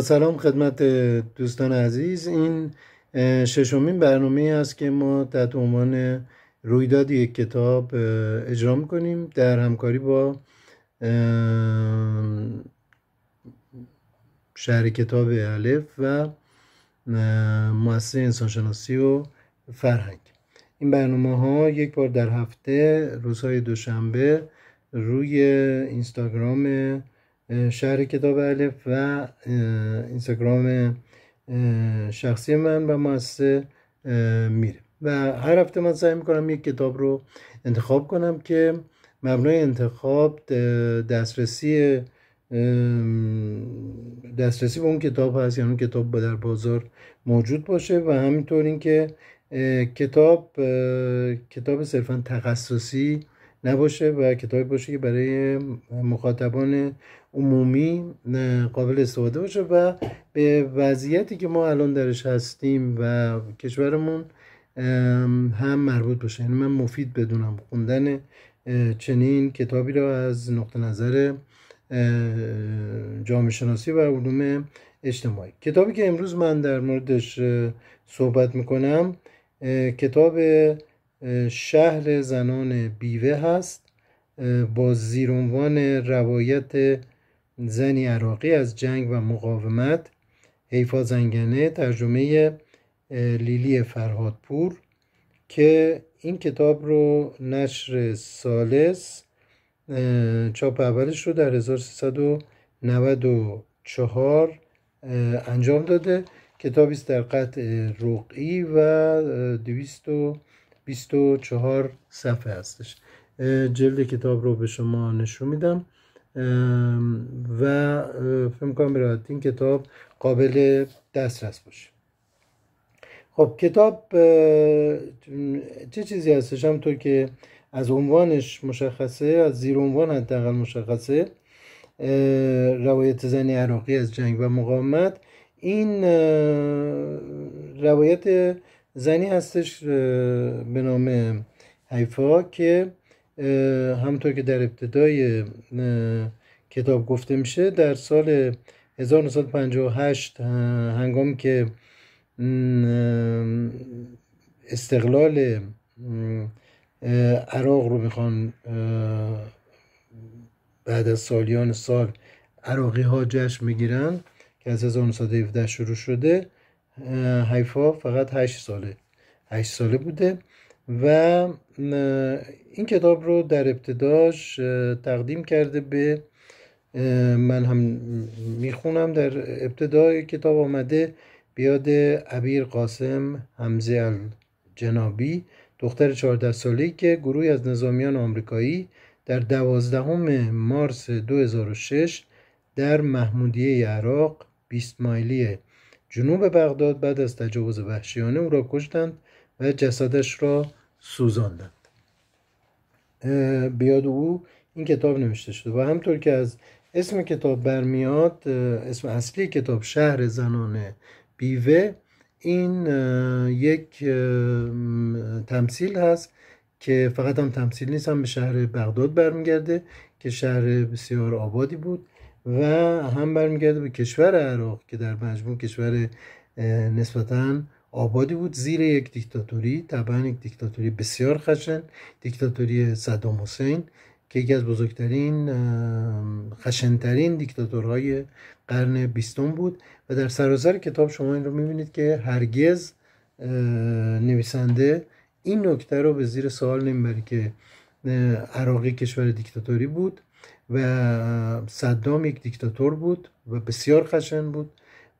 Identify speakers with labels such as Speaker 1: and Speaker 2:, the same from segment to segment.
Speaker 1: سلام خدمت دوستان عزیز این ششمین برنامه است که ما تحت عنوان رویداد یک کتاب اجرا کنیم در همکاری با شهر کتاب الف و مؤسسه انسانشناسی و فرهنگ این برنامه ها یک بار در هفته روزهای دوشنبه روی اینستاگرام شهر کتاب الف و اینستاگرام شخصی من و مؤسسه میره و هر هفته من سعی میکنم یک کتاب رو انتخاب کنم که مبنای انتخاب دسترسی دسترسی به اون کتاب هست یعنی اون کتاب با در بازار موجود باشه و همینطور اینکه کتاب کتاب صرفا تخصصی نباشه و کتابی باشه که برای مخاطبان عمومی قابل استفاده باشه و به وضعیتی که ما الان درش هستیم و کشورمون هم مربوط باشه یعنی من مفید بدونم خوندن چنین کتابی را از نقطه نظر جامعه شناسی و علوم اجتماعی کتابی که امروز من در موردش صحبت میکنم کتاب شهر زنان بیوه هست با عنوان روایت زنی عراقی از جنگ و مقاومت حیفا زنگنه ترجمه لیلی فرهادپور که این کتاب رو نشر سالس چاپ اولش رو در 1394 انجام داده کتابی است در قطع رقی و 200 24 صفحه هستش جلد کتاب رو به شما نشون میدم و فکر کنم برایت این کتاب قابل دسترس باشه خب کتاب چه چیزی هستش همونطور که از عنوانش مشخصه از زیر عنوان حداقل مشخصه روایت زن عراقی از جنگ و مقاومت این روایت زنی هستش به نام حیفا که همونطور که در ابتدای کتاب گفته میشه در سال 1958 هنگام که استقلال عراق رو میخوان بعد از سالیان سال عراقی ها جشن میگیرن که از 1917 شروع شده حیفا فقط هشت ساله هشت ساله بوده و این کتاب رو در ابتداش تقدیم کرده به من هم میخونم در ابتدای کتاب آمده بیاد عبیر قاسم حمزه جنابی دختر 14 ساله که گروهی از نظامیان آمریکایی در دوازدهم مارس 2006 در محمودیه عراق 20 مایلی جنوب بغداد بعد از تجاوز وحشیانه او را کشتند و جسدش را سوزاندند بیاد او این کتاب نوشته شده و همطور که از اسم کتاب برمیاد اسم اصلی کتاب شهر زنان بیوه این یک تمثیل هست که فقط هم تمثیل نیست هم به شهر بغداد برمیگرده که شهر بسیار آبادی بود و هم برمیگرده به کشور عراق که در مجموع کشور نسبتاً آبادی بود زیر یک دیکتاتوری طبعا یک دیکتاتوری بسیار خشن دیکتاتوری صدام حسین که یکی از بزرگترین خشنترین دیکتاتورهای قرن بیستم بود و در سراسر کتاب شما این رو میبینید که هرگز نویسنده این نکته رو به زیر سوال نمیبره که عراقی کشور دیکتاتوری بود و صدام یک دیکتاتور بود و بسیار خشن بود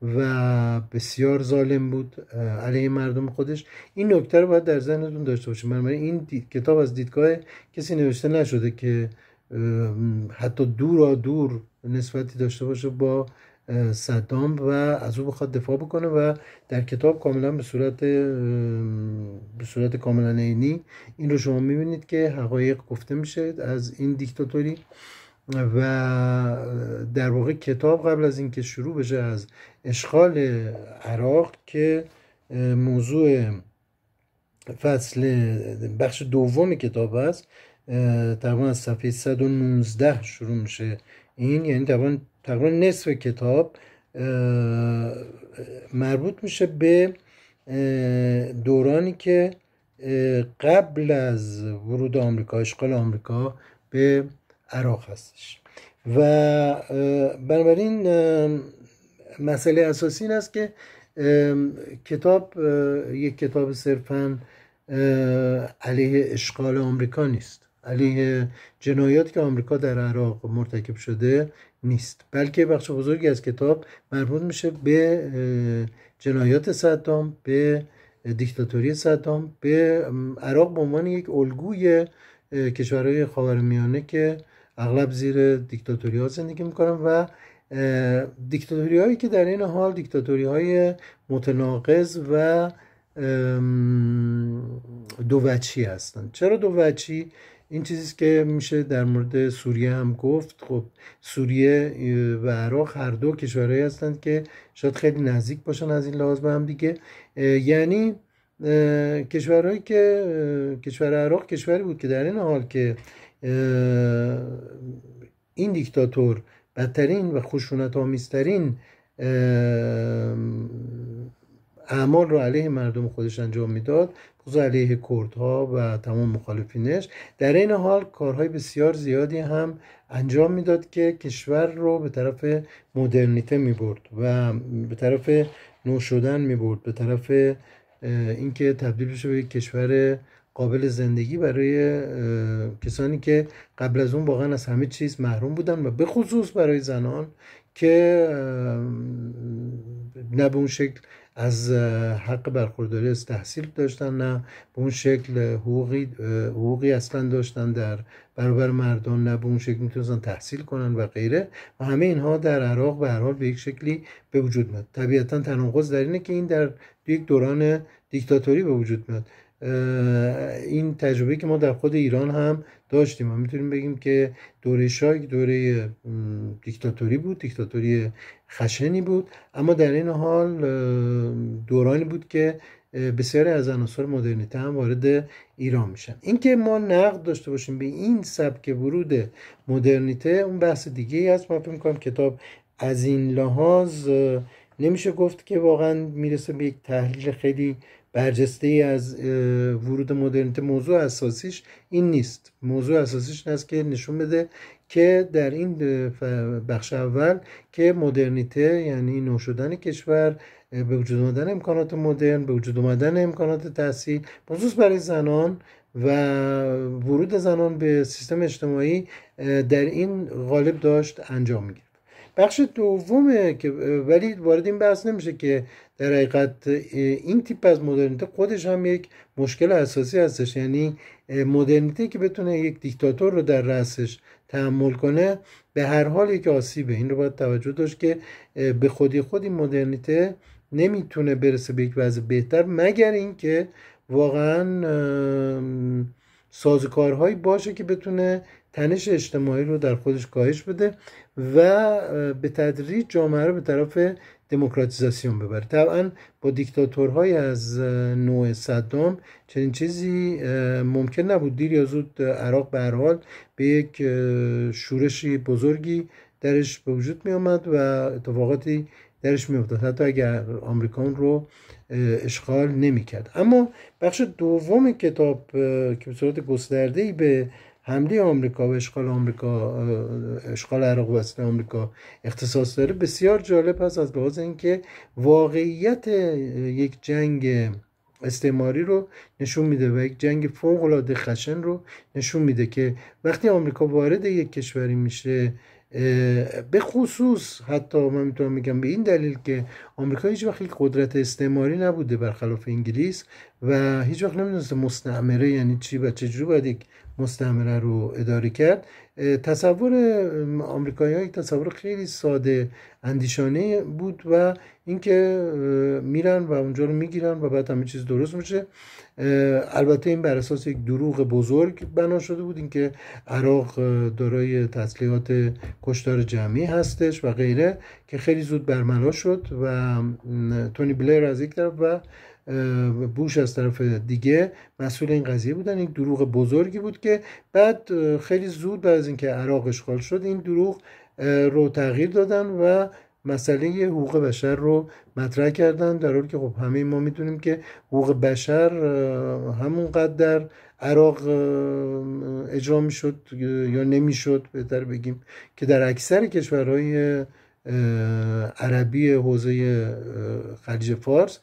Speaker 1: و بسیار ظالم بود علیه مردم خودش این نکته رو باید در ذهنتون داشته باشید بنابراین این کتاب از دیدگاه کسی نوشته نشده که حتی دورا دور نسبتی داشته باشه با صدام و از او بخواد دفاع بکنه و در کتاب کاملا به صورت به صورت کاملا عینی این رو شما میبینید که حقایق گفته میشه از این دیکتاتوری و در واقع کتاب قبل از اینکه شروع بشه از اشغال عراق که موضوع فصل بخش دوم کتاب است تقریبا از صفحه 119 شروع میشه این یعنی تقریبا نصف کتاب مربوط میشه به دورانی که قبل از ورود آمریکا اشغال آمریکا به عراق هستش و بنابراین مسئله اساسی این است که کتاب یک کتاب صرفا علیه اشغال آمریکا نیست علیه جنایاتی که آمریکا در عراق مرتکب شده نیست بلکه بخش بزرگی از کتاب مربوط میشه به جنایات صدام به دیکتاتوری صدام به عراق به عنوان یک الگوی کشورهای خاورمیانه که اغلب زیر دیکتاتوری ها زندگی میکنن و دیکتاتوری هایی که در این حال دیکتاتوری های متناقض و دووچی هستند چرا دووچی این چیزی که میشه در مورد سوریه هم گفت خب سوریه و عراق هر دو کشورهایی هستند که شاید خیلی نزدیک باشن از این لحاظ به هم دیگه یعنی کشورهایی که کشور عراق کشوری بود که در این حال که این دیکتاتور بدترین و خشونت آمیزترین اعمال رو علیه مردم خودش انجام میداد خصوص علیه کردها و تمام مخالفینش در این حال کارهای بسیار زیادی هم انجام میداد که کشور رو به طرف مدرنیته می برد و به طرف نو شدن می برد به طرف اینکه تبدیل بشه به کشور قابل زندگی برای کسانی که قبل از اون واقعا از همه چیز محروم بودن و به خصوص برای زنان که نه به اون شکل از حق برخورداری از تحصیل داشتن نه به اون شکل حقوقی, حقوقی اصلا داشتن در برابر مردان نه به اون شکل میتونستن تحصیل کنن و غیره و همه اینها در عراق به هر حال به یک شکلی به وجود میاد طبیعتا تناقض در اینه که این در یک دوران دیکتاتوری به وجود میاد این تجربه که ما در خود ایران هم داشتیم و میتونیم بگیم که دوره شاه دوره دیکتاتوری بود دیکتاتوری خشنی بود اما در این حال دورانی بود که بسیاری از عناصر مدرنیته هم وارد ایران میشن اینکه ما نقد داشته باشیم به این سبک ورود مدرنیته اون بحث دیگه ای است ما فکر میکنم کتاب از این لحاظ نمیشه گفت که واقعا میرسه به یک تحلیل خیلی برجسته ای از ورود مدرنیته موضوع اساسیش این نیست موضوع اساسیش این است که نشون بده که در این بخش اول که مدرنیته یعنی نو شدن کشور به وجود آمدن امکانات مدرن به وجود آمدن امکانات تحصیل خصوص برای زنان و ورود زنان به سیستم اجتماعی در این غالب داشت انجام میگیره بخش دومه که ولی وارد این بحث نمیشه که در حقیقت این تیپ از مدرنیته خودش هم یک مشکل اساسی هستش یعنی مدرنیته که بتونه یک دیکتاتور رو در رأسش تحمل کنه به هر حال یک آسیبه این رو باید توجه داشت که به خودی خود این مدرنیته نمیتونه برسه به یک وضع بهتر مگر اینکه واقعا سازکارهایی باشه که بتونه تنش اجتماعی رو در خودش کاهش بده و به تدریج جامعه رو به طرف دموکراتیزاسیون ببره طبعا با دیکتاتورهای از نوع صدام چنین چیزی ممکن نبود دیر یا زود عراق به حال به یک شورش بزرگی درش به وجود می آمد و اتفاقاتی درش می افتاد حتی اگر آمریکان رو اشغال نمی کرد. اما بخش دوم کتاب که به صورت گسترده به حمله آمریکا و اشغال آمریکا اشغال عراق وسط آمریکا اختصاص داره بسیار جالب هست از لحاظ اینکه واقعیت یک جنگ استعماری رو نشون میده و یک جنگ فوق العاده خشن رو نشون میده که وقتی آمریکا وارد یک کشوری میشه به خصوص حتی من میتونم میگم به این دلیل که آمریکا هیچ وقت قدرت استعماری نبوده برخلاف انگلیس و هیچ وقت نمیدونسته مستعمره یعنی چی و چجوری باید یک مستعمره رو اداره کرد تصور آمریکایی یک تصور خیلی ساده اندیشانه بود و اینکه میرن و اونجا رو میگیرن و بعد همه چیز درست میشه البته این بر اساس یک دروغ بزرگ بنا شده بود اینکه عراق دارای تسلیحات کشتار جمعی هستش و غیره که خیلی زود برملا شد و تونی بلیر از یک طرف و بوش از طرف دیگه مسئول این قضیه بودن این دروغ بزرگی بود که بعد خیلی زود بعد از اینکه عراق اشغال شد این دروغ رو تغییر دادن و مسئله حقوق بشر رو مطرح کردن در حالی که خب همه ما میدونیم که حقوق بشر همونقدر در عراق اجرا میشد یا نمیشد بهتر بگیم که در اکثر کشورهای عربی حوزه خلیج فارس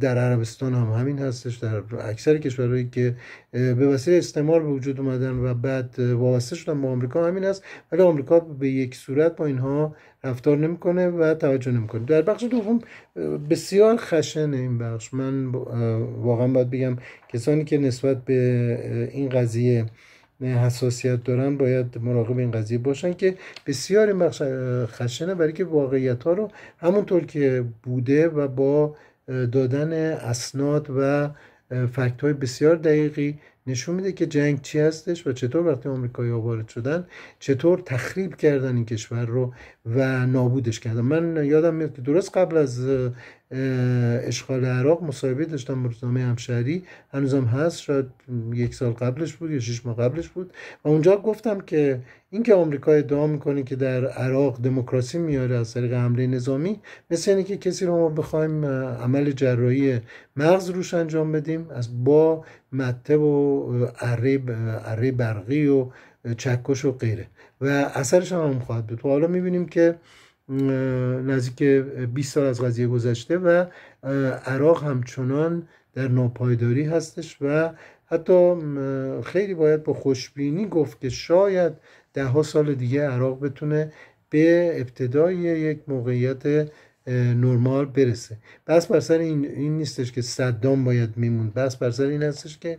Speaker 1: در عربستان هم همین هستش در اکثر کشورهایی که به وسیله استعمار به وجود اومدن و بعد وابسته شدن به آمریکا همین هست ولی آمریکا به یک صورت با اینها رفتار نمیکنه و توجه نمیکنه در بخش دوم بسیار خشن این بخش من واقعا باید بگم کسانی که نسبت به این قضیه حساسیت دارن باید مراقب این قضیه باشن که بسیار این بخش خشنه برای که واقعیت ها رو همونطور که بوده و با دادن اسناد و فکت های بسیار دقیقی نشون میده که جنگ چی هستش و چطور وقتی آمریکایی وارد شدن چطور تخریب کردن این کشور رو و نابودش کردن من یادم میاد که درست قبل از اشغال عراق مصاحبه داشتم روزنامه همشهری هنوزم هست شاید یک سال قبلش بود یا شش ماه قبلش بود و اونجا گفتم که اینکه آمریکا ادعا میکنه که در عراق دموکراسی میاره از طریق حمله نظامی مثل اینه که کسی رو ما بخوایم عمل جراحی مغز روش انجام بدیم از با مته و اره, اره برقی و چکش و غیره و اثرش هم, هم خواهد بود و حالا میبینیم که نزدیک 20 سال از قضیه گذشته و عراق همچنان در ناپایداری هستش و حتی خیلی باید با خوشبینی گفت که شاید ها سال دیگه عراق بتونه به ابتدای یک موقعیت نرمال برسه بس بر سر این, این نیستش که صدام باید میموند بس بر سر این هستش که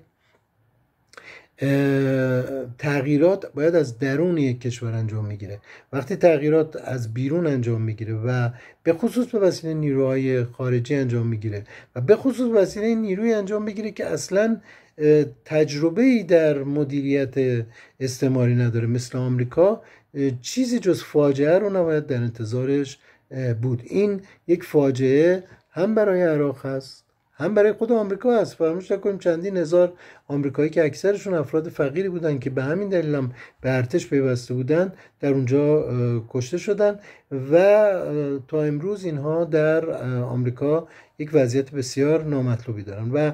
Speaker 1: تغییرات باید از درون یک کشور انجام میگیره وقتی تغییرات از بیرون انجام میگیره و به خصوص به وسیله نیروهای خارجی انجام میگیره و به خصوص به وسیله نیروی انجام میگیره که اصلا تجربه ای در مدیریت استعماری نداره مثل آمریکا چیزی جز فاجعه رو نباید در انتظارش بود این یک فاجعه هم برای عراق هست هم برای خود آمریکا است فراموش نکنیم چندین هزار آمریکایی که اکثرشون افراد فقیری بودن که به همین دلیل هم به ارتش پیوسته بودن در اونجا کشته شدن و تا امروز اینها در آمریکا یک وضعیت بسیار نامطلوبی دارن و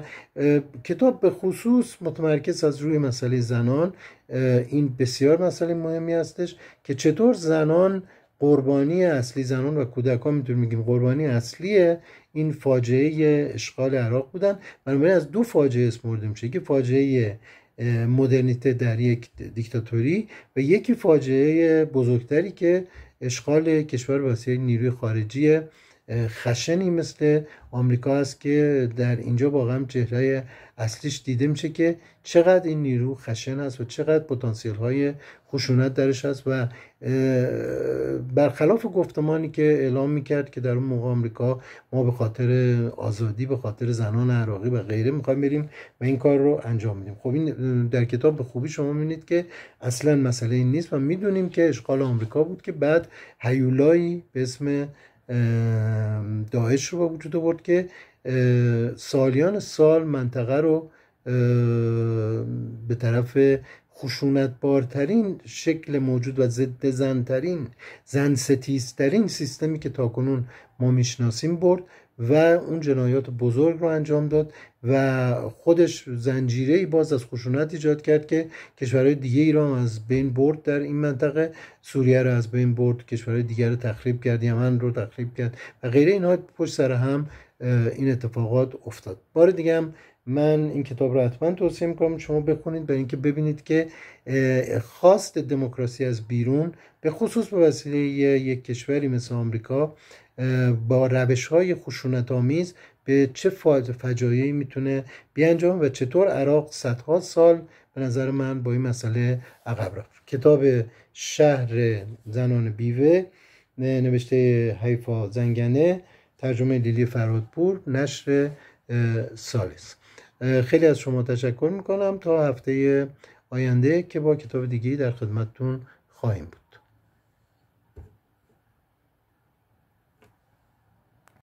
Speaker 1: کتاب به خصوص متمرکز از روی مسئله زنان این بسیار مسئله مهمی هستش که چطور زنان قربانی اصلی زنان و کودکان میتونیم بگیم قربانی اصلیه این فاجعه اشغال عراق بودن بنابراین از دو فاجعه اسم میشه یکی فاجعه مدرنیته در یک دیکتاتوری و یکی فاجعه بزرگتری که اشغال کشور واسه نیروی خارجی خشنی مثل آمریکا است که در اینجا واقعا چهره اصلیش دیده میشه که چقدر این نیرو خشن است و چقدر پتانسیل های خشونت درش هست و برخلاف گفتمانی که اعلام میکرد که در اون موقع آمریکا ما به خاطر آزادی به خاطر زنان عراقی و غیره میخوایم بریم و این کار رو انجام میدیم خب این در کتاب به خوبی شما میبینید که اصلا مسئله این نیست و میدونیم که اشغال آمریکا بود که بعد هیولایی به اسم داعش رو با وجود آورد که سالیان سال منطقه رو به طرف خشونت بارترین شکل موجود و ضد زنترین زن سیستمی که تاکنون ما میشناسیم برد و اون جنایات بزرگ رو انجام داد و خودش زنجیره ای باز از خشونت ایجاد کرد که کشورهای دیگه ایران از بین برد در این منطقه سوریه رو از بین برد کشورهای دیگر رو تخریب کرد یمن رو تخریب کرد و غیره اینها پشت سر هم این اتفاقات افتاد بار دیگه هم من این کتاب رو حتما توصیه میکنم شما بخونید برای اینکه ببینید که خواست دموکراسی از بیرون به خصوص به وسیله یک کشوری مثل آمریکا با روش های خشونت آمیز به چه فجایعی میتونه بیانجام و چطور عراق صدها سال به نظر من با این مسئله عقب رفت کتاب شهر زنان بیوه نوشته حیفا زنگنه ترجمه لیلی فرادپور نشر سالس خیلی از شما تشکر میکنم تا هفته آینده که با کتاب دیگی در خدمتتون خواهیم بود